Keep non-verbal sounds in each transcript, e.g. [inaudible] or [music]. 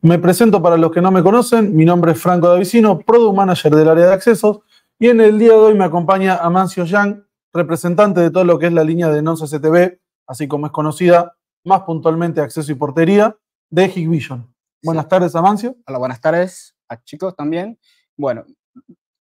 Me presento para los que no me conocen, mi nombre es Franco Davicino, Product Manager del área de accesos, y en el día de hoy me acompaña Amancio Yang, representante de todo lo que es la línea de NoCCTV, CTV, así como es conocida más puntualmente Acceso y Portería, de Higvision. Buenas tardes, Amancio. Hola, buenas tardes a chicos también. Bueno,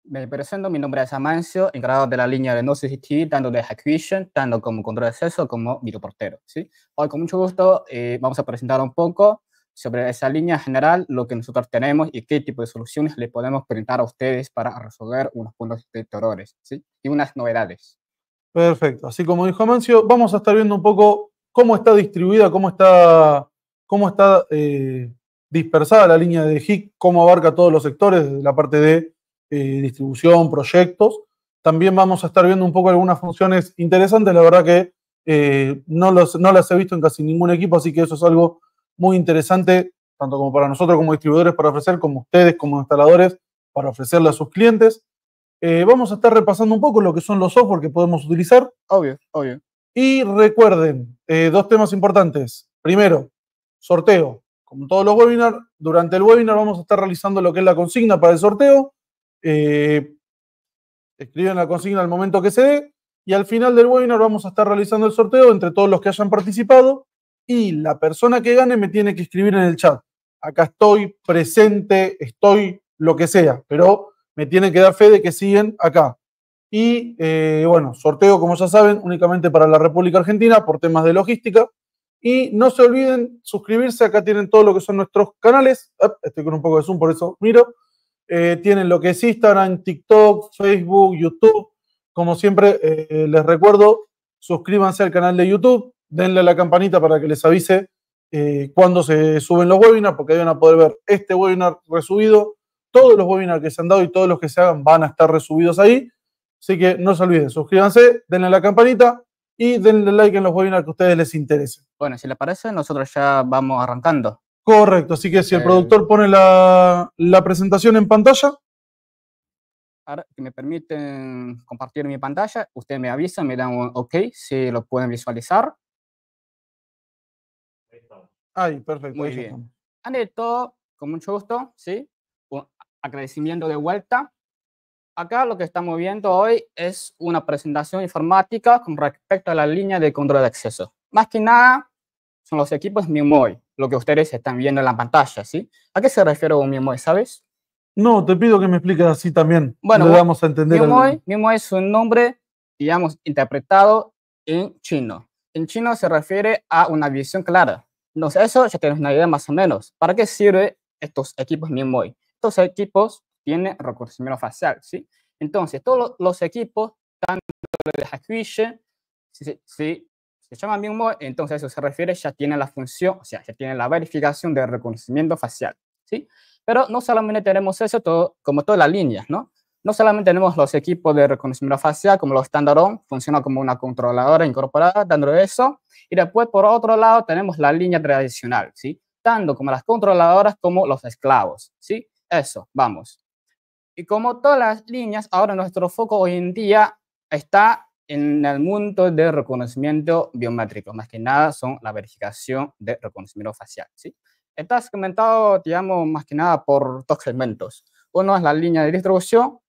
me presento, mi nombre es Amancio, encargado de la línea de NoCCTV CTV, tanto de Higvision, tanto como control de acceso como videoportero. ¿sí? Hoy con mucho gusto eh, vamos a presentar un poco sobre esa línea general lo que nosotros tenemos y qué tipo de soluciones le podemos presentar a ustedes para resolver unos puntos de dolores ¿sí? y unas novedades. Perfecto. Así como dijo Mancio, vamos a estar viendo un poco cómo está distribuida, cómo está, cómo está eh, dispersada la línea de HIC, cómo abarca todos los sectores, la parte de eh, distribución, proyectos. También vamos a estar viendo un poco algunas funciones interesantes. La verdad que eh, no, no las he visto en casi ningún equipo, así que eso es algo muy interesante, tanto como para nosotros como distribuidores para ofrecer, como ustedes como instaladores para ofrecerle a sus clientes. Eh, vamos a estar repasando un poco lo que son los software que podemos utilizar. Obvio, obvio. Y recuerden, eh, dos temas importantes. Primero, sorteo. Como todos los webinars, durante el webinar vamos a estar realizando lo que es la consigna para el sorteo. Eh, escriben la consigna al momento que se dé. Y al final del webinar vamos a estar realizando el sorteo entre todos los que hayan participado y la persona que gane me tiene que escribir en el chat. Acá estoy, presente, estoy, lo que sea, pero me tienen que dar fe de que siguen acá. Y eh, bueno, sorteo, como ya saben, únicamente para la República Argentina por temas de logística. Y no se olviden suscribirse, acá tienen todo lo que son nuestros canales. estoy con un poco de zoom, por eso miro. Eh, tienen lo que es Instagram, TikTok, Facebook, YouTube. Como siempre, eh, les recuerdo, suscríbanse al canal de YouTube, denle a la campanita para que les avise eh, cuando se suben los webinars, porque ahí van a poder ver este webinar resubido. Todos los webinars que se han dado y todos los que se hagan van a estar resubidos ahí. Así que no se olviden, suscríbanse, denle a la campanita y denle like en los webinars que a ustedes les interesen. Bueno, si les parece, nosotros ya vamos arrancando. Correcto, así que si el eh, productor pone la, la presentación en pantalla. Ahora, que me permiten compartir mi pantalla, ustedes me avisan, me dan un OK si lo pueden visualizar. ¡Ay, perfecto. Muy bien. Ante todo, con mucho gusto, ¿sí? Un agradecimiento de vuelta. Acá lo que estamos viendo hoy es una presentación informática con respecto a la línea de control de acceso. Más que nada, son los equipos MIMOI, lo que ustedes están viendo en la pantalla, ¿sí? ¿A qué se refiere un MIMOI, sabes? No, te pido que me expliques así también. Bueno, vamos a entender. MIMOI, es un nombre, digamos, interpretado en chino. En chino se refiere a una visión clara, entonces, eso ya tenemos una idea más o menos. ¿Para qué sirve estos equipos MIMOI? Estos equipos tienen reconocimiento facial, ¿sí? Entonces, todos los equipos, tanto de Hakuishi, si, se llama MIMOI, entonces eso se refiere, ya tiene la función, o sea, ya tiene la verificación de reconocimiento facial, ¿sí? Pero no solamente tenemos eso, todo, como todas las líneas, ¿no? No solamente tenemos los equipos de reconocimiento facial, como los estándarón, funciona como una controladora incorporada dando eso. Y después, por otro lado, tenemos la línea tradicional, ¿sí? Tanto como las controladoras como los esclavos, ¿sí? Eso, vamos. Y como todas las líneas, ahora nuestro foco hoy en día está en el mundo de reconocimiento biométrico. Más que nada son la verificación de reconocimiento facial, ¿sí? Está segmentado, digamos, más que nada por dos segmentos. Uno es la línea de distribución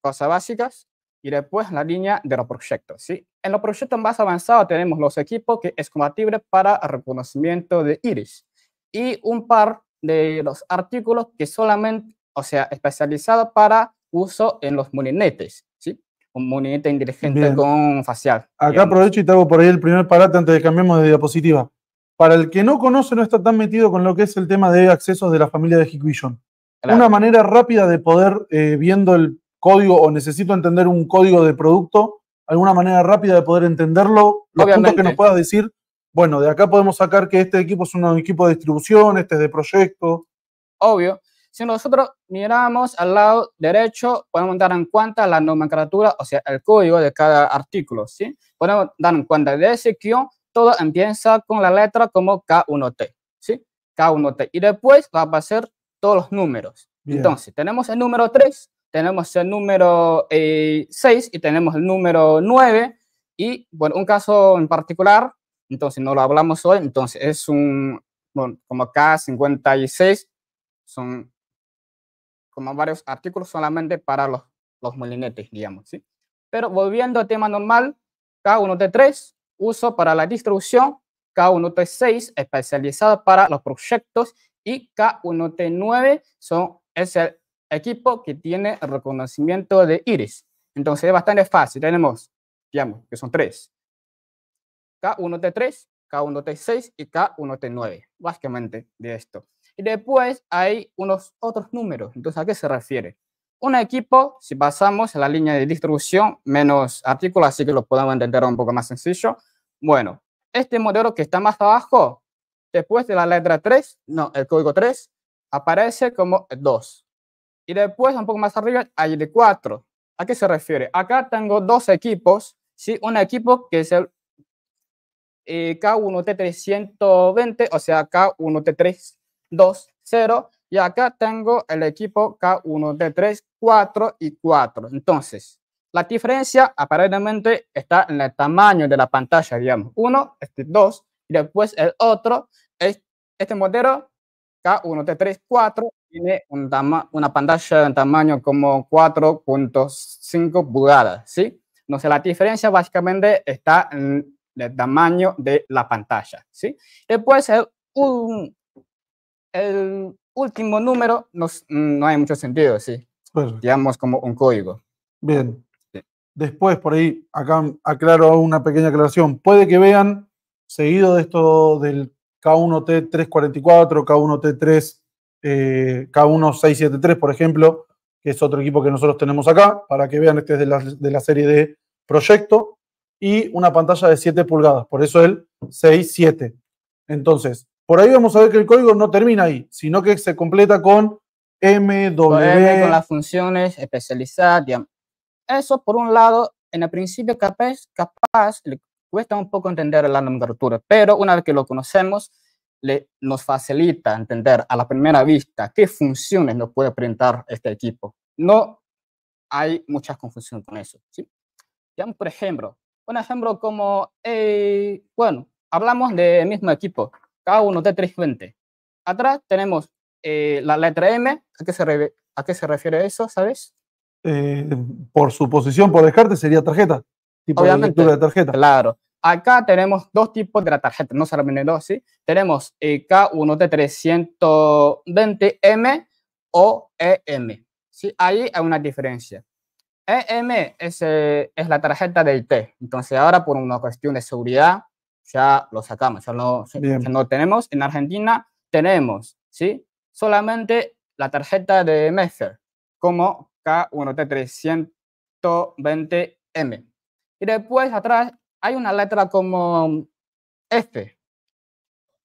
cosas básicas y después la línea de los proyectos. ¿sí? En los proyectos más avanzados tenemos los equipos que es compatible para reconocimiento de iris y un par de los artículos que solamente, o sea, especializados para uso en los molinetes, ¿sí? Un molinete inteligente con facial. Acá aprovecho y te hago por ahí el primer parate antes de que cambiemos de diapositiva. Para el que no conoce, no está tan metido con lo que es el tema de accesos de la familia de Hikvision. Una manera rápida de poder, eh, viendo el código o necesito entender un código de producto, alguna manera rápida de poder entenderlo, los puntos que nos puedas decir, bueno, de acá podemos sacar que este equipo es un equipo de distribución, este es de proyecto. Obvio. Si nosotros miramos al lado derecho, podemos dar en cuenta la nomenclatura, o sea, el código de cada artículo, ¿sí? Podemos dar en cuenta de ese guión, todo empieza con la letra como K1T, ¿sí? K1T. Y después va a pasar todos los números. Entonces, tenemos el número 3, tenemos el número 6 eh, y tenemos el número 9. Y bueno, un caso en particular, entonces no lo hablamos hoy, entonces es un, bueno, como K56, son como varios artículos solamente para los, los molinetes, digamos, ¿sí? Pero volviendo al tema normal, K1T3, uso para la distribución, K1T6, especializado para los proyectos, y K1T9 son, ese el equipo que tiene reconocimiento de iris. Entonces es bastante fácil. Tenemos, digamos, que son tres. K1T3, K1T6 y K1T9, básicamente de esto. Y después hay unos otros números. Entonces, ¿a qué se refiere? Un equipo, si pasamos a la línea de distribución menos artículos, así que lo podemos entender un poco más sencillo. Bueno, este modelo que está más abajo, después de la letra 3, no, el código 3, aparece como 2. Y después, un poco más arriba, hay de 4. ¿A qué se refiere? Acá tengo dos equipos, ¿sí? Un equipo que es el eh, K1T320, o sea, K1T320, y acá tengo el equipo K1T3 4 y 4. Entonces, la diferencia aparentemente está en el tamaño de la pantalla, digamos. Uno, este 2, y después el otro es este modelo K1T3 4 tiene una pantalla de tamaño como 4.5 pulgadas, ¿sí? sé, la diferencia básicamente está en el tamaño de la pantalla, ¿sí? Después el, último número no hay mucho sentido, ¿sí? Digamos como un código. Bien. Después, por ahí, acá aclaro una pequeña aclaración. Puede que vean, seguido de esto del K1T344, K1T3 eh, K1673, por ejemplo, que es otro equipo que nosotros tenemos acá, para que vean, este es de la, de la serie de proyecto, y una pantalla de 7 pulgadas, por eso el 67. Entonces, por ahí vamos a ver que el código no termina ahí, sino que se completa con MW. Con, con las funciones especializadas. Eso, por un lado, en el principio capaz, capaz le cuesta un poco entender la nomenclatura, pero una vez que lo conocemos, le, nos facilita entender a la primera vista qué funciones nos puede presentar este equipo. No hay muchas confusiones con eso. ¿sí? por ejemplo, un ejemplo como, eh, bueno, hablamos del mismo equipo, cada uno de 320 Atrás tenemos eh, la letra M, ¿a qué, se ¿a qué se refiere eso, sabes? Eh, por su posición, por descarte, sería tarjeta. Tipo de de tarjeta. Claro. Acá tenemos dos tipos de la tarjeta, no solamente dos, ¿sí? Tenemos K1 t 320M o EM, ¿sí? Ahí hay una diferencia. EM es, eh, es la tarjeta del T, entonces ahora por una cuestión de seguridad ya lo sacamos, ya no tenemos. En Argentina tenemos, ¿sí? Solamente la tarjeta de Messer como K1T320M. Y después atrás hay una letra como F.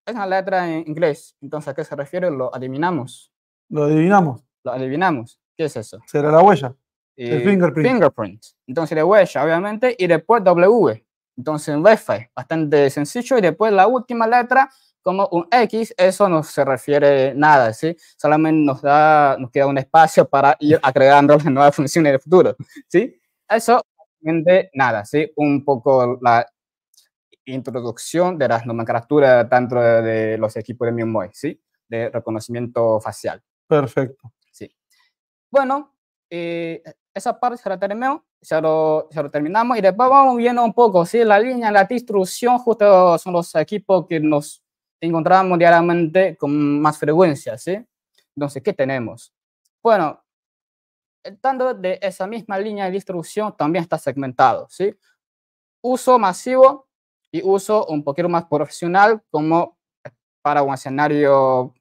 Es una letra en inglés. Entonces, ¿a qué se refiere? Lo adivinamos. Lo adivinamos. Lo adivinamos. ¿Qué es eso? Será la huella. el eh, fingerprint. fingerprint. Entonces, la huella, obviamente, y después W. Entonces, Wi-Fi, bastante sencillo. Y después la última letra, como un X, eso no se refiere nada, ¿sí? Solamente nos da, nos queda un espacio para ir [laughs] agregando nuevas funciones en el futuro, ¿sí? Eso de nada, ¿sí? Un poco la introducción de las nomenclaturas tanto de los equipos de MIMOE, ¿sí? De reconocimiento facial. Perfecto. Sí. Bueno, eh, esa parte se la lo, lo, terminamos y después vamos viendo un poco, ¿sí? La línea, la distribución, justo son los equipos que nos encontramos diariamente con más frecuencia, ¿sí? Entonces, ¿qué tenemos? Bueno, tanto de esa misma línea de distribución también está segmentado, ¿sí? Uso masivo y uso un poquito más profesional como para un escenario,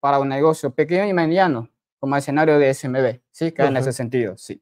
para un negocio pequeño y mediano, como escenario de SMB, ¿sí? Que en ese sentido, sí.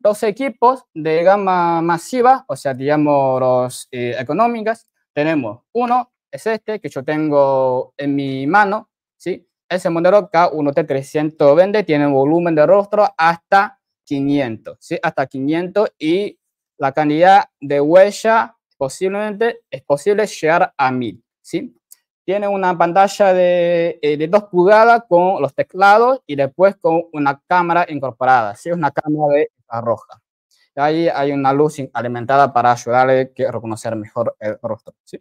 Los equipos de gama masiva, o sea, digamos, los, eh, económicas, tenemos uno, es este que yo tengo en mi mano, ¿sí? Ese modelo K1 de 320 tiene volumen de rostro hasta 500, ¿sí? Hasta 500 y la cantidad de huella posiblemente es posible llegar a 1000, ¿sí? Tiene una pantalla de, eh, de 2 pulgadas con los teclados y después con una cámara incorporada, ¿sí? Una cámara de roja. Ahí hay una luz alimentada para ayudarle a reconocer mejor el rostro, ¿sí?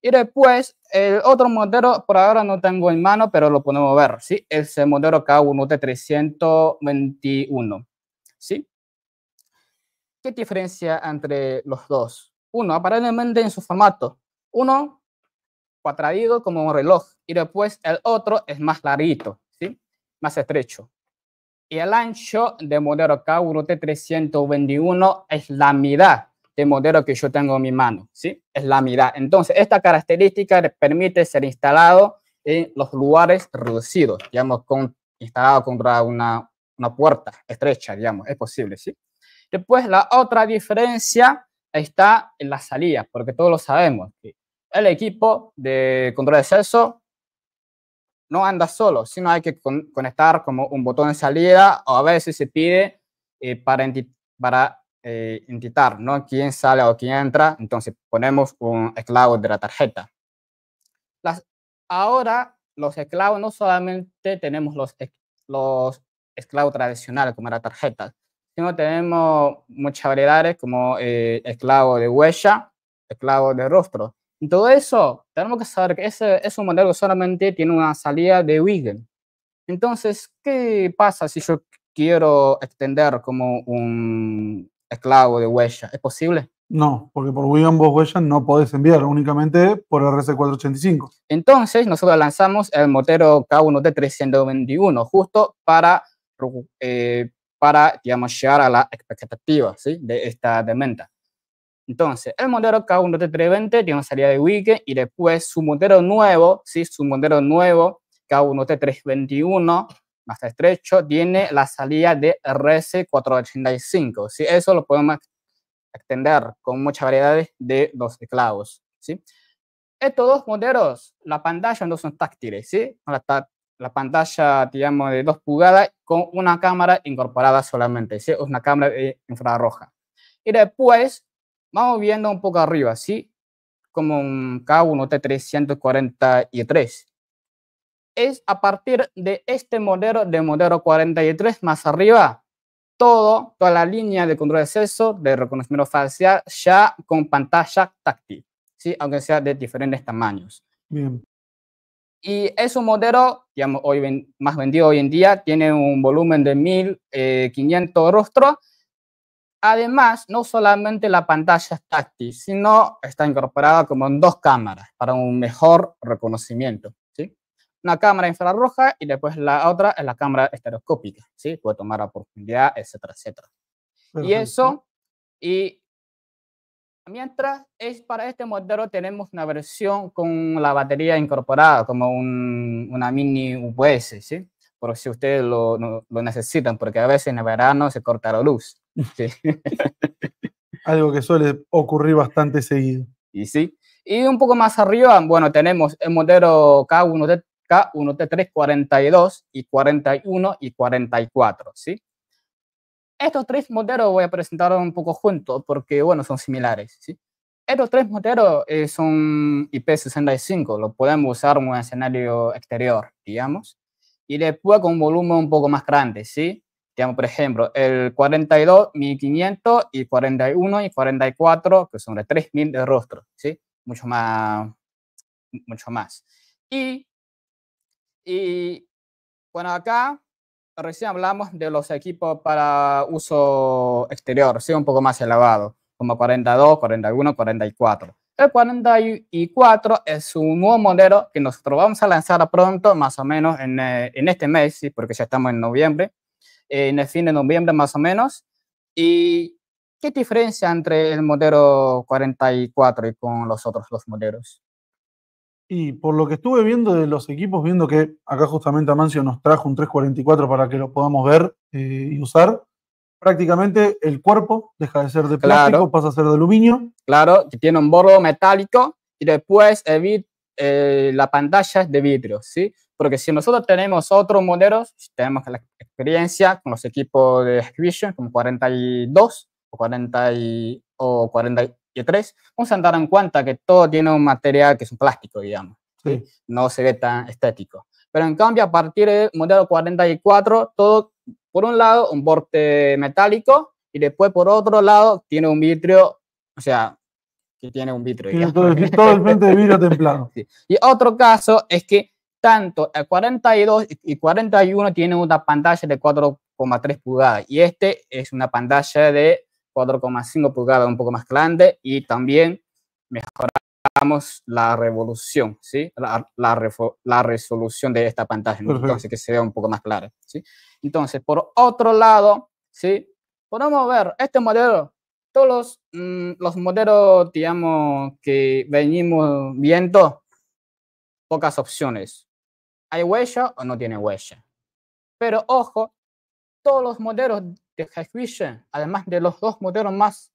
Y después, el otro modelo, por ahora no tengo en mano, pero lo podemos ver, ¿sí? Es el modelo K1 t 321, ¿sí? ¿Qué diferencia entre los dos? Uno, aparentemente en su formato. Uno, cuadrado como un reloj, y después el otro es más larguito, ¿sí? Más estrecho. Y el ancho del modelo K1 t 321 es la mitad modelo que yo tengo en mi mano, ¿sí? Es la mirada, Entonces, esta característica permite ser instalado en los lugares reducidos, digamos, con, instalado contra una, una puerta estrecha, digamos, es posible, ¿sí? Después, la otra diferencia está en la salida, porque todos lo sabemos. El equipo de control de acceso no anda solo, sino hay que conectar como un botón de salida o a veces se pide eh, para, para eh, ¿no? quién sale o quién entra, entonces ponemos un esclavo de la tarjeta. Las, ahora los esclavos no solamente tenemos los, los esclavos tradicionales como la tarjeta, sino tenemos muchas variedades como eh, esclavo de huella, esclavo de rostro. Y todo eso, tenemos que saber que ese es un modelo solamente tiene una salida de Wigan. Entonces, ¿qué pasa si yo quiero extender como un, esclavo de huella, ¿Es posible? No, porque por William vos huellas no podés enviar, únicamente por RC485. Entonces, nosotros lanzamos el motero K1T321 justo para, eh, para digamos, llegar a la expectativa ¿sí? de esta demanda. Entonces, el modelo K1T320 tiene una salida de weekend y después su motero nuevo, ¿sí? su motero nuevo K1T321 más estrecho, tiene la salida de RS485. Si Eso lo podemos extender con muchas variedades de los teclados. ¿sí? Estos dos modelos, la pantalla no son táctiles, ¿sí? la, la pantalla, digamos, de 2 pulgadas con una cámara incorporada solamente, ¿sí? una cámara infrarroja. Y después, vamos viendo un poco arriba, ¿sí? como un K1T343 es a partir de este modelo, de modelo 43 más arriba, todo, toda la línea de control de acceso, de reconocimiento facial, ya con pantalla táctil, ¿sí? aunque sea de diferentes tamaños. Y es un modelo, digamos, hoy más vendido hoy en día, tiene un volumen de 1500 eh, rostros. Además, no solamente la pantalla es táctil, sino está incorporada como en dos cámaras para un mejor reconocimiento una cámara infrarroja y después la otra es la cámara estereoscópica, ¿sí? Puede tomar a profundidad, etcétera, etcétera. Y eso, y mientras es para este modelo tenemos una versión con la batería incorporada, como un, una mini UPS, ¿sí? Por si ustedes lo, lo, necesitan, porque a veces en el verano se corta la luz. [laughs] Algo que suele ocurrir bastante seguido. Y sí. Y un poco más arriba, bueno, tenemos el modelo K1 K1T3, 42 y 41 y 44, ¿sí? Estos tres modelos voy a presentar un poco juntos porque, bueno, son similares, ¿sí? Estos tres modelos eh, son IP65, lo podemos usar en un escenario exterior, digamos, y después con un volumen un poco más grande, ¿sí? Digamos, por ejemplo, el 42, 1500 y 41 y 44, que son de 3000 de rostro, ¿sí? Mucho más, mucho más. Y y bueno, acá recién hablamos de los equipos para uso exterior, ¿sí? un poco más elevado, como 42, 41, 44. El 44 es un nuevo modelo que nosotros vamos a lanzar pronto, más o menos en, eh, en este mes, ¿sí? porque ya estamos en noviembre, en el fin de noviembre más o menos. ¿Y qué diferencia entre el modelo 44 y con los otros los modelos? Y por lo que estuve viendo de los equipos, viendo que acá justamente Amancio nos trajo un 344 para que lo podamos ver eh, y usar, prácticamente el cuerpo deja de ser de plástico, pasa a ser de aluminio. Claro, que tiene un borde metálico y después eh, la pantalla es de vidrio, ¿sí? Porque si nosotros tenemos otros modelos, tenemos la experiencia con los equipos de Activision, como 42 o, 40 o 40, 3, vamos a dar en cuenta que todo tiene un material que es un plástico, digamos. No se ve tan estético. Pero en cambio, a partir del modelo 44, todo, por un lado, un borde metálico y después, por otro lado, tiene un vitrio, o sea, que tiene un [laughs] todo, el frente de vidrio templado. Y otro caso es que tanto el 42 y 41 tienen una pantalla de 4,3 pulgadas y este es una pantalla de 4,5 pulgadas, un poco más grande, y también mejoramos la revolución, ¿sí? la, la, resolución de esta pantalla, entonces que se vea un poco más clara. ¿sí? Entonces, por otro lado, ¿sí? podemos ver este modelo, todos los, mm, los modelos, digamos, que venimos viendo, pocas opciones. ¿Hay huella o no tiene huella? Pero ojo, todos los modelos de además de los dos modelos más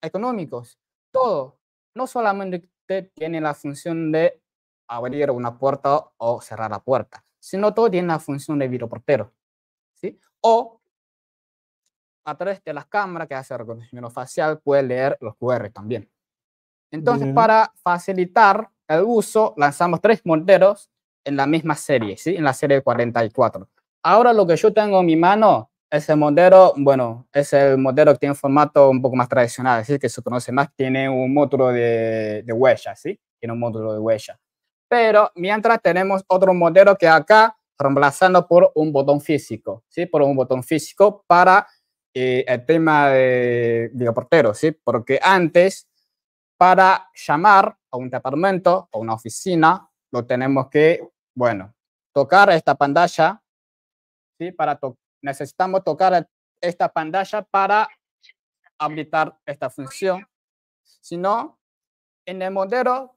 económicos, todo no solamente tiene la función de abrir una puerta o cerrar la puerta, sino todo tiene la función de videoportero, ¿sí? O a través de las cámaras que hace reconocimiento facial puede leer los QR también. Entonces, para facilitar el uso, lanzamos tres modelos en la misma serie, ¿sí? En la serie 44. Ahora lo que yo tengo en mi mano ese modelo, bueno, es el modelo que tiene un formato un poco más tradicional, es que se conoce más, tiene un módulo de, de huella, ¿sí? Tiene un módulo de huella. Pero mientras tenemos otro modelo que acá, reemplazando por un botón físico, ¿sí? Por un botón físico para eh, el tema de, videoportero, ¿sí? Porque antes, para llamar a un departamento o una oficina, lo tenemos que, bueno, tocar esta pantalla, ¿sí? Para, tocar necesitamos tocar esta pantalla para habilitar esta función. Si no, en el modelo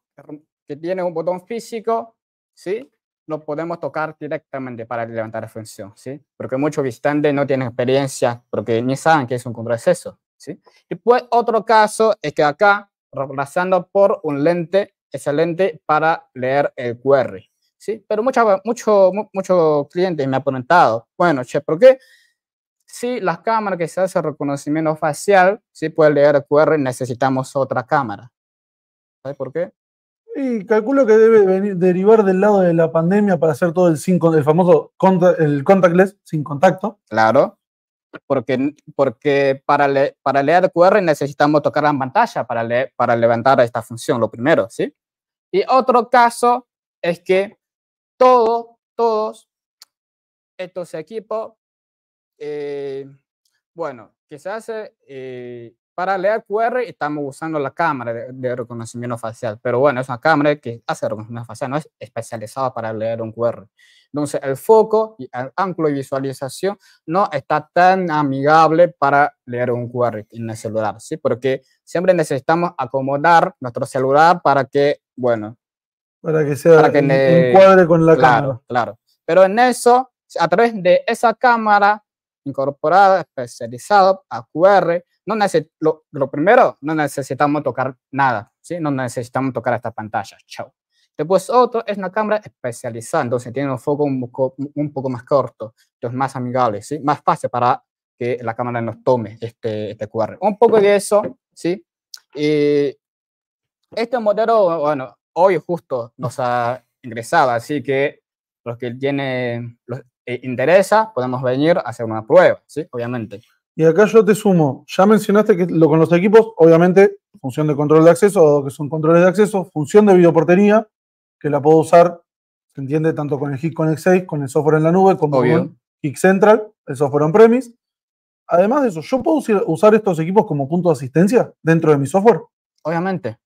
que tiene un botón físico, ¿sí? lo podemos tocar directamente para levantar la función, ¿sí? Porque muchos visitantes no tienen experiencia, porque ni saben qué es un congreso. ¿sí? Y pues otro caso es que acá, reemplazando por un lente, ese lente para leer el QR. ¿sí? Pero muchos mucho, mucho clientes me han preguntado, bueno, che, ¿por qué si las cámaras que se hace reconocimiento facial, si puede leer QR, necesitamos otra cámara? ¿Sabes por qué? Y calculo que debe venir, derivar del lado de la pandemia para hacer todo el, el famoso el contactless, sin contacto. Claro, porque, porque para, para leer QR necesitamos tocar la pantalla para, para levantar esta función, lo primero, ¿sí? Y otro caso es que todos, todos estos equipos, eh, Bueno, que se hace, eh, para leer QR estamos usando la cámara de, reconocimiento facial, pero bueno, es una cámara que hace reconocimiento facial, no es especializada para leer un QR. Entonces, el foco y el ángulo de visualización no está tan amigable para leer un QR en el celular, ¿sí? Porque siempre necesitamos acomodar nuestro celular para que, bueno, para que sea para que con la claro, cámara. Claro. Pero en eso, a través de esa cámara incorporada, especializada a QR, no lo, lo, primero, no necesitamos tocar nada, ¿sí? No necesitamos tocar esta pantalla, chao. Después otro es una cámara especializada, entonces tiene un foco un poco, un poco más corto, entonces más amigable, ¿sí? Más fácil para que la cámara nos tome este, este QR. Un poco de eso, ¿sí? este modelo, bueno, hoy justo nos ha ingresado, así que los que tiene, los, eh, interesa, podemos venir a hacer una prueba, ¿sí? Obviamente. Y acá yo te sumo, ya mencionaste que lo con los equipos, obviamente, función de control de acceso, que son controles de acceso, función de videoportería, que la puedo usar, se entiende, tanto con el con Connect 6, con el software en la nube, como con Hig Central, el software on-premise. Además de eso, ¿yo puedo usar estos equipos como punto de asistencia dentro de mi software? Obviamente,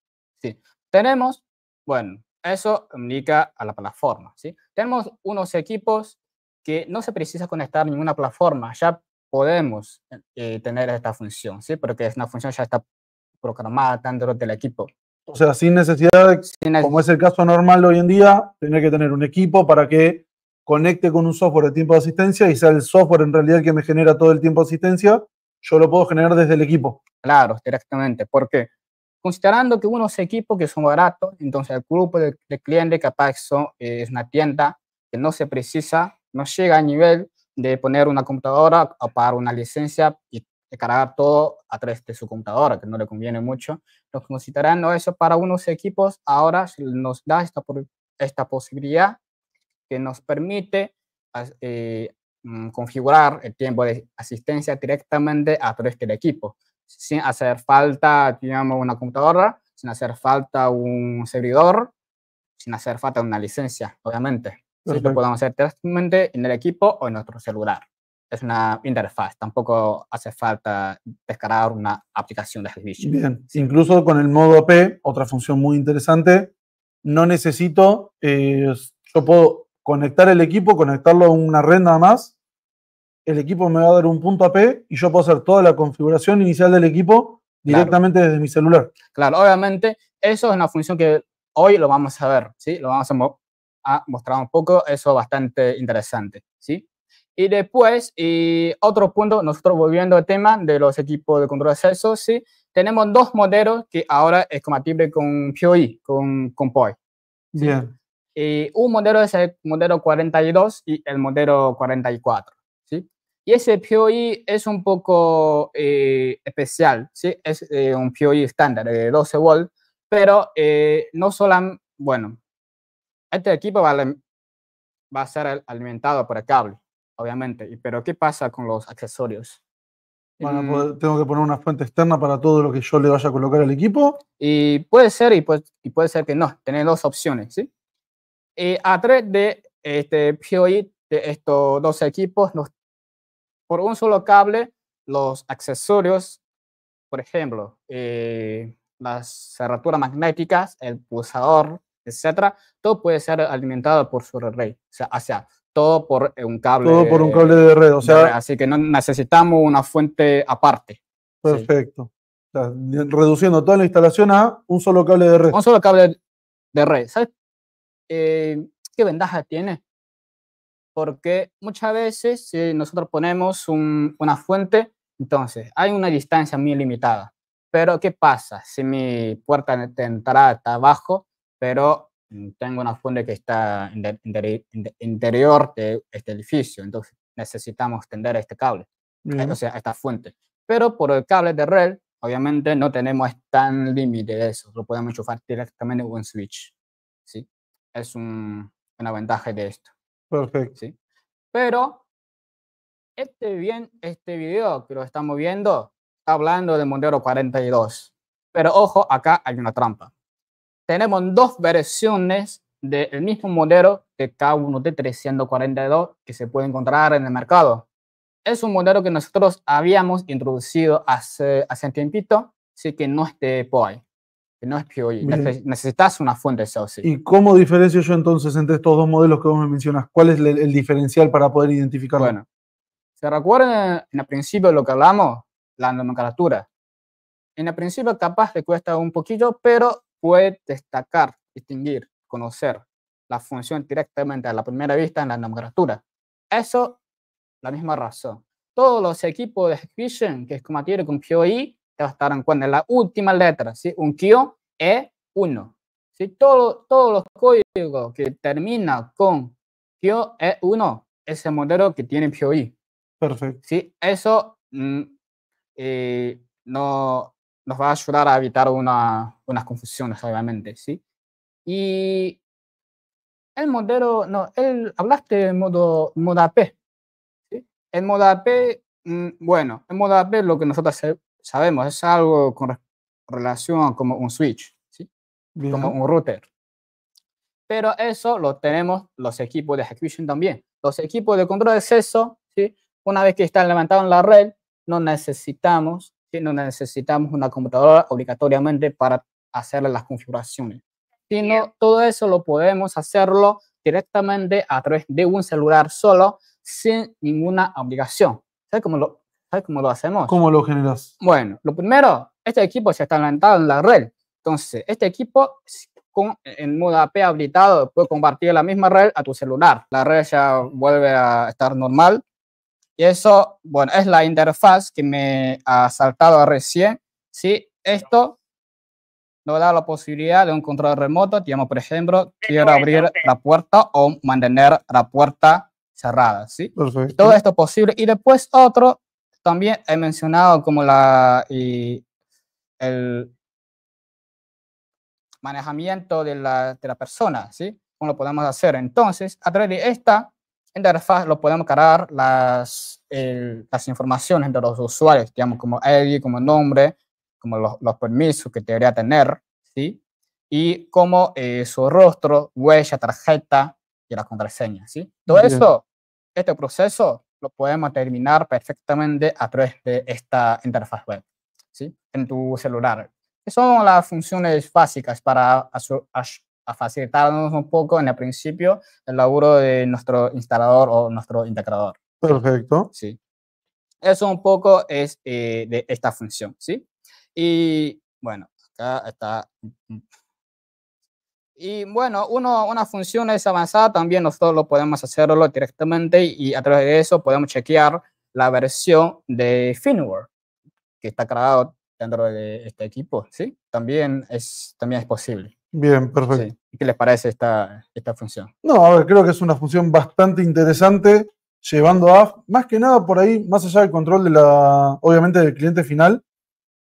sí. Tenemos bueno, eso indica a la plataforma. Tenemos unos equipos que no se precisa conectar a ninguna plataforma, ya podemos eh, tener esta función, ¿sí? porque es una función ya está programada dentro del equipo. O sea, sin necesidad, como es el caso normal hoy en día, tener que tener un equipo para que conecte con un software de tiempo de asistencia y sea el software en realidad que me genera todo el tiempo de asistencia, yo lo puedo generar desde el equipo. Claro, directamente, ¿por qué? considerando que unos equipos que son baratos, entonces el grupo de, cliente clientes capaz son, eh, es una tienda que no se precisa, no llega al nivel de poner una computadora o pagar una licencia y cargar todo a través de su computadora, que no le conviene mucho. Entonces, considerando eso para unos equipos, ahora nos da esta, posibilidad que nos permite eh, mm, configurar el tiempo de asistencia directamente a través del equipo sin hacer falta, digamos, una computadora, sin hacer falta un servidor, sin hacer falta una licencia, obviamente. Sí, lo podemos hacer directamente en el equipo o en nuestro celular. Es una interfaz, tampoco hace falta descargar una aplicación de servicio. Bien, incluso con el modo P, otra función muy interesante, no necesito, eh, yo puedo conectar el equipo, conectarlo a una red nada más el equipo me va a dar un punto AP y yo puedo hacer toda la configuración inicial del equipo directamente desde mi celular. Claro, obviamente eso es una función que hoy lo vamos a ver, ¿sí? Lo vamos a, mostrar un poco, eso bastante interesante, ¿sí? Y después, y otro punto, nosotros volviendo al tema de los equipos de control de acceso, ¿sí? tenemos dos modelos que ahora es compatible con POI, con, con POI. ¿sí? Bien. Y un modelo es el modelo 42 y el modelo 44. Y ese POI e es un poco eh, especial, ¿sí? es eh, un POI e estándar eh, de 12 volts, pero no solo, bueno, este equipo va a, ser alimentado por cable, obviamente, pero ¿qué pasa con los accesorios? Bueno, mm. tengo que poner una fuente externa para todo lo que yo le vaya a colocar al equipo. Y puede ser y puede, ser que no, tiene dos opciones, ¿sí? a través de este POI e de estos dos equipos nos por un solo cable los accesorios, por ejemplo, eh, las cerraduras magnéticas, el pulsador, etcétera, todo puede ser alimentado por su red, o sea, todo por un cable. Todo por un cable de red, o sea. así que no necesitamos una fuente aparte. Perfecto. O sea, reduciendo toda la instalación a un solo cable de red. Un solo cable de red. ¿Sabes eh, qué ventaja tiene? porque muchas veces si eh, nosotros ponemos una fuente, entonces hay una distancia muy limitada. Pero ¿qué pasa si mi puerta de entrada está abajo, pero tengo una fuente que está en el interior de este edificio? Entonces necesitamos extender este cable, eh, o sea, esta fuente. Pero por el cable de red, obviamente no tenemos tan límite de eso, lo podemos enchufar directamente en un switch. ¿sí? Es un, una ventaja de esto. Perfecto. Pero este, bien, este video que lo estamos viendo está hablando del modelo 42. Pero ojo, acá hay una trampa. Tenemos dos versiones del mismo modelo que K1T342 que se puede encontrar en el mercado. Es un modelo que nosotros habíamos introducido hace, hace un tiempito, así que no esté por ahí. No es PoI, necesitas una fuente SOC. ¿Y cómo diferencio yo entonces entre estos dos modelos que vos me mencionas? ¿Cuál es el, diferencial para poder identificarlo? Bueno, ¿se recuerden en el principio lo que hablamos? La nomenclatura. En el principio capaz le cuesta un poquillo, pero puede destacar, distinguir, conocer la función directamente a la primera vista en la nomenclatura. Eso, la misma razón. Todos los equipos de ejecución que es tiene con POI te vas a dar en cuenta la última letra, ¿sí? Un kio, es 1. ¿sí? Todo, todos los códigos que terminan con kio, es 1 es modelo que tiene POI. Perfecto. ¿sí? Eso mm, eh, nos va a ayudar a evitar unas confusiones, obviamente, ¿sí? Y el modelo, no, él, hablaste del modo, modo AP, ¿sí? El modo AP, mm, bueno, el modo AP lo que nosotros hacemos sabemos, es algo con relación a como un switch, como un router. Pero eso lo tenemos los equipos de ejecución también. Los equipos de control de acceso, ¿sí? una vez que están levantados en la red, no necesitamos, no necesitamos una computadora obligatoriamente para hacerle las configuraciones. Sino todo eso lo podemos hacerlo directamente a través de un celular solo, sin ninguna obligación. ¿Sabes cómo lo, ¿Sabes cómo lo hacemos? ¿Cómo lo generas? Bueno, lo primero, este equipo se está en la red. Entonces, este equipo con, en modo AP habilitado puede compartir la misma red a tu celular. La red ya vuelve a estar normal. Y eso, bueno, es la interfaz que me ha saltado recién. ¿sí? Esto nos da la posibilidad de un control remoto. Digamos, por ejemplo, quiero abrir la puerta o mantener la puerta cerrada. ¿sí? Todo esto es posible. Y después otro también he mencionado como la, el manejamiento de la, persona, ¿sí? ¿Cómo lo podemos hacer? Entonces, a través de esta interfaz lo podemos cargar las, las informaciones de los usuarios, digamos, como el como nombre, como los, permisos que debería tener, ¿sí? Y como eh, su rostro, huella, tarjeta y la contraseña, ¿sí? Todo eso, este proceso lo podemos terminar perfectamente a través de esta interfaz web, ¿sí? En tu celular. Esas son las funciones básicas para a facilitarnos un poco en el principio el laburo de nuestro instalador o nuestro integrador. Perfecto. Sí. Eso un poco es eh, de esta función, ¿sí? Y bueno, acá está mm, mm, y bueno, uno, una función es avanzada, también nosotros lo podemos hacerlo directamente y a través de eso podemos chequear la versión de FinWare que está creado dentro de este equipo, ¿sí? También es, también es posible. Bien, perfecto. ¿Qué les parece esta, esta función? No, a ver, creo que es una función bastante interesante, llevando a, más que nada por ahí, más allá del control de la, obviamente del cliente final,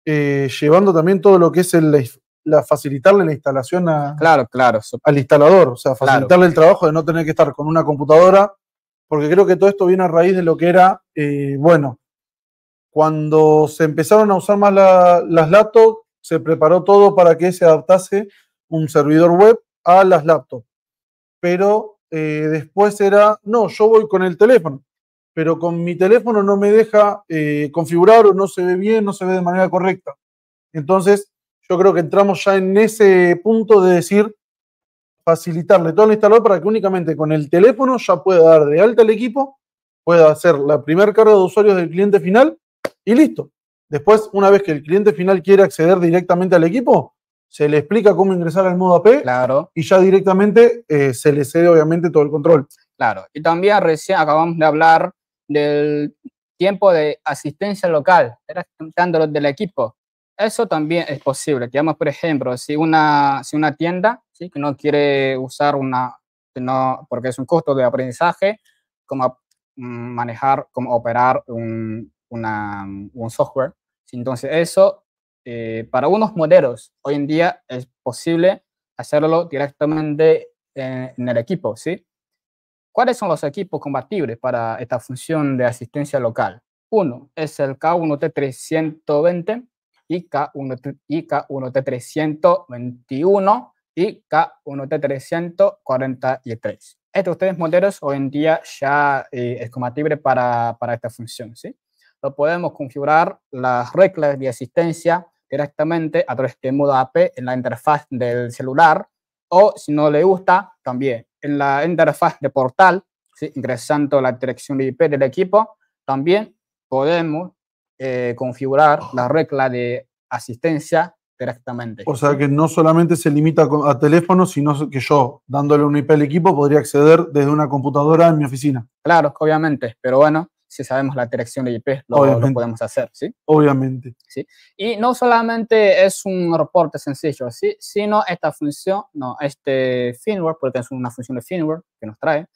eh, llevando también todo lo que es el, facilitarle la instalación a, claro, claro. al instalador, o sea, facilitarle el trabajo de no tener que estar con una computadora, porque creo que todo esto viene a raíz de lo que era, eh, bueno, cuando se empezaron a usar más las laptops, se preparó todo para que se adaptase un servidor web a las laptops. Pero eh, después era, no, yo voy con el teléfono, pero con mi teléfono no me deja eh, configurar o no se ve bien, no se ve de manera correcta. Entonces yo creo que entramos ya en ese punto de decir, facilitarle todo el instalador para que únicamente con el teléfono ya pueda dar de alta al equipo, pueda hacer la primera carga de usuarios del cliente final y listo. Después, una vez que el cliente final quiere acceder directamente al equipo, se le explica cómo ingresar al modo AP y ya directamente eh, se le cede obviamente todo el control. Claro, y también recién acabamos de hablar del tiempo de asistencia local, tanto del equipo. Eso también es posible. Digamos, por ejemplo, si una, si una tienda ¿sí? que no quiere usar una, no, porque es un costo de aprendizaje, como mm, manejar, como operar un, un software. Entonces, eso eh, para unos modelos hoy en día es posible hacerlo directamente en, el equipo, ¿Cuáles son los equipos compatibles para esta función de asistencia local? Uno es el K1T320, ik 1 t 321 y K1T343. Estos tres modelos hoy en día ya eh, es compatible para, para, esta función. ¿sí? Lo podemos configurar las reglas de asistencia directamente a través de modo AP en la interfaz del celular o si no le gusta también en la interfaz de portal, ingresando la dirección IP del equipo, también podemos eh, configurar oh. la regla de asistencia directamente. O sea que no solamente se limita a teléfono, sino que yo, dándole un IP al equipo, podría acceder desde una computadora en mi oficina. Claro, obviamente, pero bueno, si sabemos la dirección de IP, lo, podemos hacer, ¿sí? Obviamente. ¿Sí? Y no solamente es un reporte sencillo, ¿sí? sino esta función, no, este firmware, porque es una función de firmware que nos trae,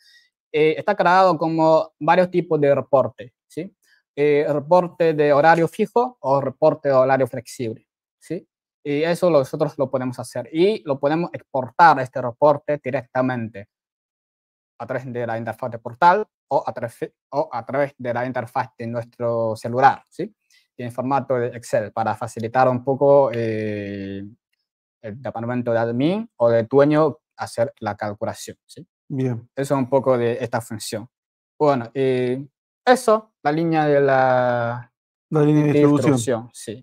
eh, está creado como varios tipos de reporte, ¿sí? Eh, reporte de horario fijo o reporte de horario flexible. ¿sí? Y eso nosotros lo podemos hacer y lo podemos exportar este reporte directamente a través de la interfaz de portal o a, través, o a través de la interfaz de nuestro celular, ¿sí? en formato de Excel para facilitar un poco eh, el departamento de admin o de dueño hacer la calculación. ¿sí? Bien. Eso es un poco de esta función. Bueno, eh, eso, la línea de la, línea de distribución. Un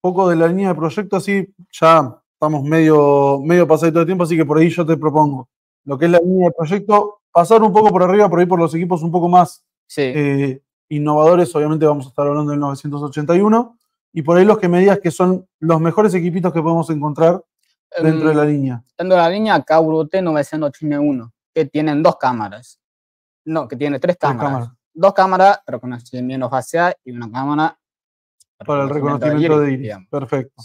poco de la línea de proyecto, así ya estamos medio, medio pasadito de tiempo, así que por ahí yo te propongo lo que es la línea de proyecto, pasar un poco por arriba, por ahí por los equipos un poco más eh, innovadores, obviamente vamos a estar hablando del 981, y por ahí los que me digas que son los mejores equipitos que podemos encontrar dentro de la em, línea. Dentro de la línea Kauru T981, que tienen dos cámaras. No, que tiene Tres cámaras dos cámaras, reconocimiento facial y una cámara para el reconocimiento de iris. Perfecto.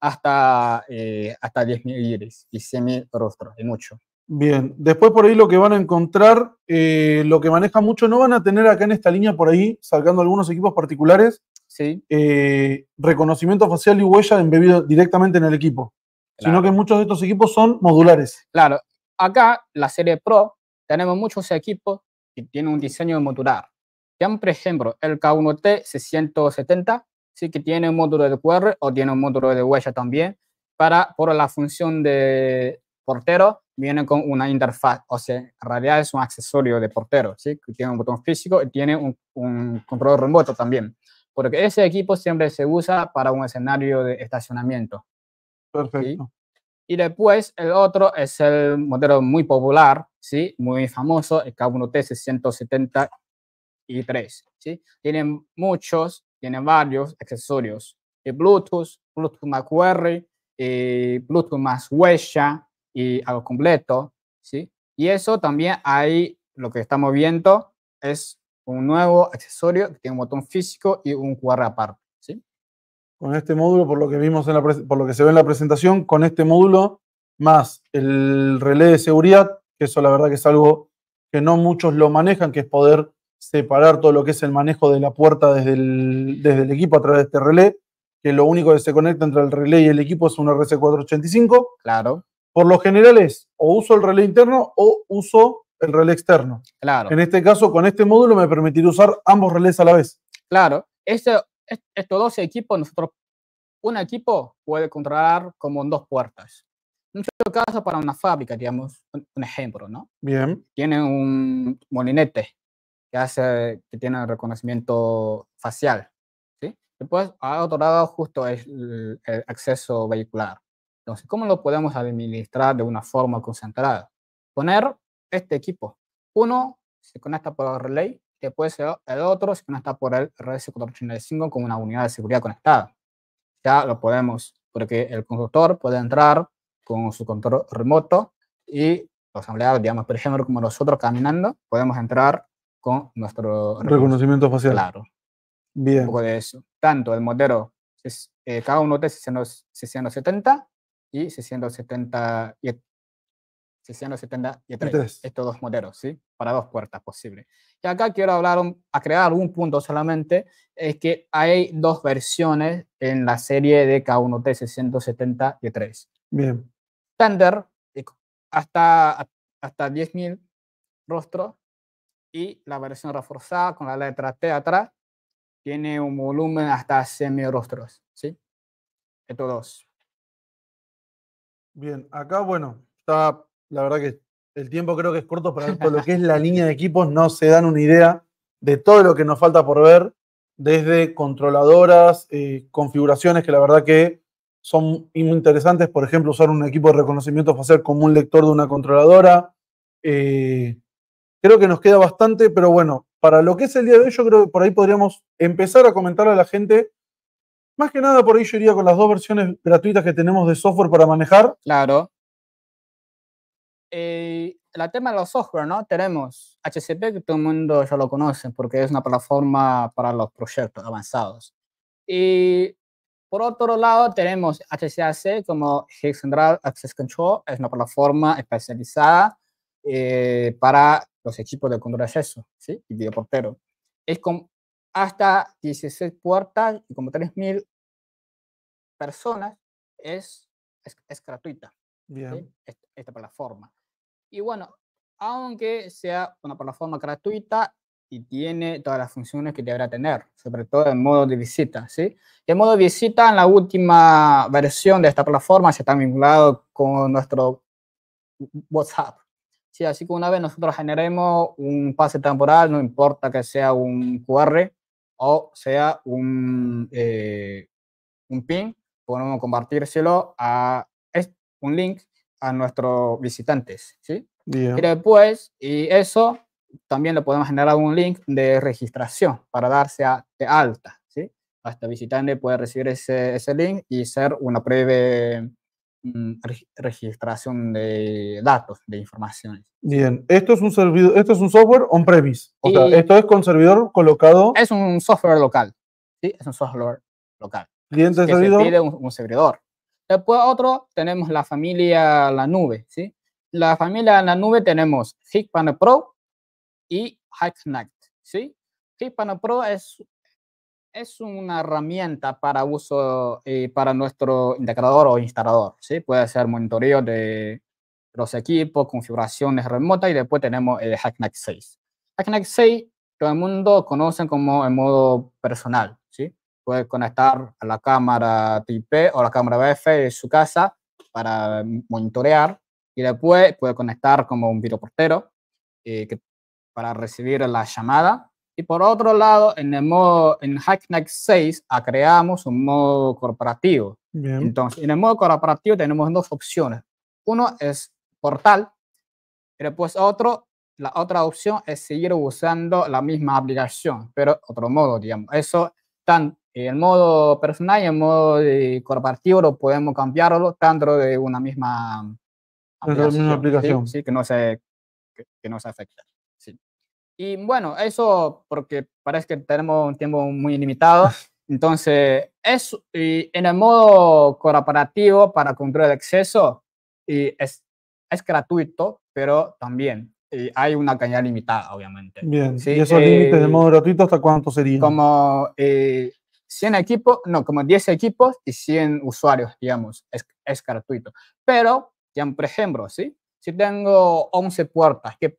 Hasta, eh, hasta 10.000 iris y semi rostro y mucho. Bien, después por ahí lo que van a encontrar, eh, lo que maneja mucho, no van a tener acá en esta línea por ahí, sacando algunos equipos particulares, sí. Eh, reconocimiento facial y huella embebido directamente en el equipo, sino que muchos de estos equipos son modulares. Claro, acá la serie Pro tenemos muchos equipos que tienen un diseño modular por ejemplo, el K1T670, sí que tiene un módulo de QR o tiene un módulo de huella también. Para, por la función de portero, viene con una interfaz, o sea, en realidad es un accesorio de portero, ¿sí? que tiene un botón físico y tiene un, control remoto también, porque ese equipo siempre se usa para un escenario de estacionamiento. Perfecto. Y después el otro es el modelo muy popular, ¿sí? muy famoso, el K1T670 y tres, ¿sí? Tienen muchos, tienen varios accesorios. de eh, Bluetooth, Bluetooth más QR, eh, Bluetooth más huella y algo completo. ¿sí? Y eso también hay, lo que estamos viendo es un nuevo accesorio que tiene un botón físico y un QR aparte. ¿sí? Con este módulo, por lo que vimos en la por lo que se ve en la presentación, con este módulo más el relé de seguridad, que eso la verdad que es algo que no muchos lo manejan, que es poder separar todo lo que es el manejo de la puerta desde el, desde el equipo a través de este relé, que lo único que se conecta entre el relé y el equipo es un RC485. Claro. Por lo general es o uso el relé interno o uso el relé externo. Claro. En este caso, con este módulo me permitirá usar ambos relés a la vez. Claro. estos dos equipos, nosotros, un equipo puede controlar como dos puertas. En este caso, para una fábrica, digamos, un ejemplo, ¿no? Bien. Tiene un molinete que, hace, que tiene reconocimiento facial. ¿sí? Después ha lado, justo el, acceso vehicular. Entonces, ¿cómo lo podemos administrar de una forma concentrada? Poner este equipo. Uno se conecta por relay, después el otro se conecta por el RS485 con una unidad de seguridad conectada. Ya lo podemos, porque el conductor puede entrar con su control remoto y los empleados, digamos, por ejemplo, como nosotros caminando, podemos entrar con nuestro reconocimiento, facial. Claro. Bien. Un poco de eso. Tanto el modelo, es, 1 t 670 y 670 y 670 e, y 3, estos dos modelos, ¿sí? Para dos puertas posibles. Y acá quiero hablar, un, crear un punto solamente, es que hay dos versiones en la serie de K1T 670 y 3. Bien. tender hasta, hasta 10.000 rostros, y la versión reforzada con la letra T atrás tiene un volumen hasta semirostros, ¿sí? Estos dos. Bien, acá bueno, está, la verdad que el tiempo creo que es corto para todo lo que es la [laughs] línea de equipos, no se dan una idea de todo lo que nos falta por ver, desde controladoras, eh, configuraciones que la verdad que son muy interesantes, por ejemplo, usar un equipo de reconocimiento facial como un lector de una controladora, eh, Creo que nos queda bastante, pero bueno, para lo que es el día de hoy, yo creo que por ahí podríamos empezar a comentar a la gente. Más que nada, por ahí yo iría con las dos versiones gratuitas que tenemos de software para manejar. Claro. Eh, el tema de los software, ¿no? Tenemos HCP, que todo el mundo ya lo conoce, porque es una plataforma para los proyectos avanzados. Y por otro lado, tenemos HCAC como Central Access Control, es una plataforma especializada eh, para los equipos de eso ¿sí? y videoportero. portero. Es con hasta 16 puertas y como 3.000 personas es, es, gratuita esta, plataforma. Y bueno, aunque sea una plataforma gratuita y tiene todas las funciones que deberá tener, sobre todo en modo de visita. ¿sí? El modo de visita en la última versión de esta plataforma se está vinculado con nuestro WhatsApp. Sí, así que una vez nosotros generemos un pase temporal, no importa que sea un QR o sea un, eh, un PIN, podemos compartírselo a un link a nuestros visitantes, ¿sí? Y después, y eso también le podemos generar un link de registración para darse a, de alta, ¿sí? Hasta visitante puede recibir ese, ese link y ser una breve Mm, registración de datos, de informaciones. Bien, esto es un servidor, esto es un software on-premise. O sea, esto es con servidor colocado. Es un software local. Sí, es un software local. Cliente de servidor. Se pide un, servidor. Después otro tenemos la familia la nube, ¿sí? La familia la nube tenemos Hitpan Pro y HackNet, ¿sí? Pro es es una herramienta para uso eh, para nuestro integrador o instalador. ¿sí? Puede ser monitoreo de los equipos, configuraciones remotas y después tenemos el Hacknack 6. Hacknack 6 todo el mundo conoce como el modo personal. ¿sí? Puede conectar a la cámara TIP o la cámara BF de su casa para monitorear y después puede conectar como un videoportero eh, para recibir la llamada y por otro lado, en el modo, en Hacknack ah, 6, creamos un modo corporativo. Entonces, en el modo corporativo tenemos dos opciones. Uno es portal, pero después pues otro, la otra opción es seguir usando la misma aplicación, pero otro modo, digamos. Eso, tan, el modo personal y el modo corporativo lo podemos cambiarlo dentro de una misma aplicación. ¿sí? que no se, que, no se afecte, Sí. Y bueno, eso porque parece que tenemos un tiempo muy limitado. [laughs] Entonces, es, en el modo corporativo para control el acceso y es, es gratuito, pero también hay una caña limitada, obviamente. Bien, ¿Sí? ¿y esos límites de eh, modo gratuito hasta cuánto sería Como 100 eh, equipos, no, como 10 equipos y 100 usuarios, digamos, es, es gratuito. Pero, ya por ejemplo, ¿sí? si tengo 11 puertas, que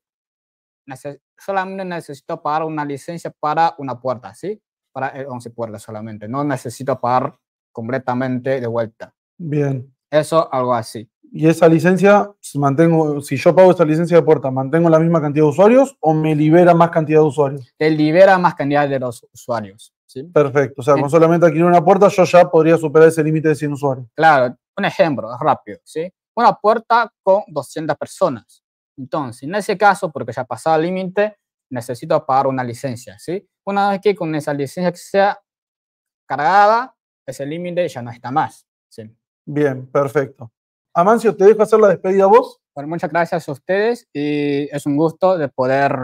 solamente necesito pagar una licencia para una puerta, ¿sí? Para 11 eh, puertas solamente. No necesito pagar completamente de vuelta. Bien. Eso, algo así. Y esa licencia, si mantengo, si yo pago esa licencia de puerta, ¿mantengo la misma cantidad de usuarios o me libera más cantidad de usuarios? Te libera más cantidad de los usuarios. ¿sí? Perfecto. O sea, no con solamente adquirir una puerta, yo ya podría superar ese límite de 100 usuarios. Claro. Un ejemplo, rápido, ¿sí? Una puerta con 200 personas. Entonces, en ese caso, porque ya pasaba el límite, necesito pagar una licencia, ¿sí? Una vez que con esa licencia que sea cargada, ese límite ya no está más, ¿sí? Bien, perfecto. Amancio, te dejo hacer la despedida a vos. Bueno, muchas gracias a ustedes y es un gusto de poder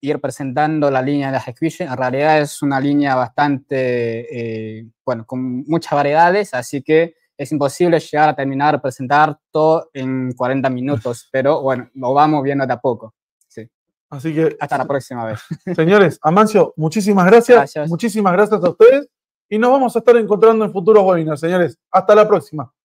ir presentando la línea de Execution. En realidad es una línea bastante, eh, bueno, con muchas variedades, así que es imposible llegar a terminar presentar todo en 40 minutos, [laughs] pero bueno, lo vamos viendo de a poco. Sí. Así que. Hasta la próxima vez. [laughs] Señores, Amancio, muchísimas gracias. gracias. Muchísimas gracias a ustedes. Y nos vamos a estar encontrando en futuros webinars, señores. Hasta la próxima.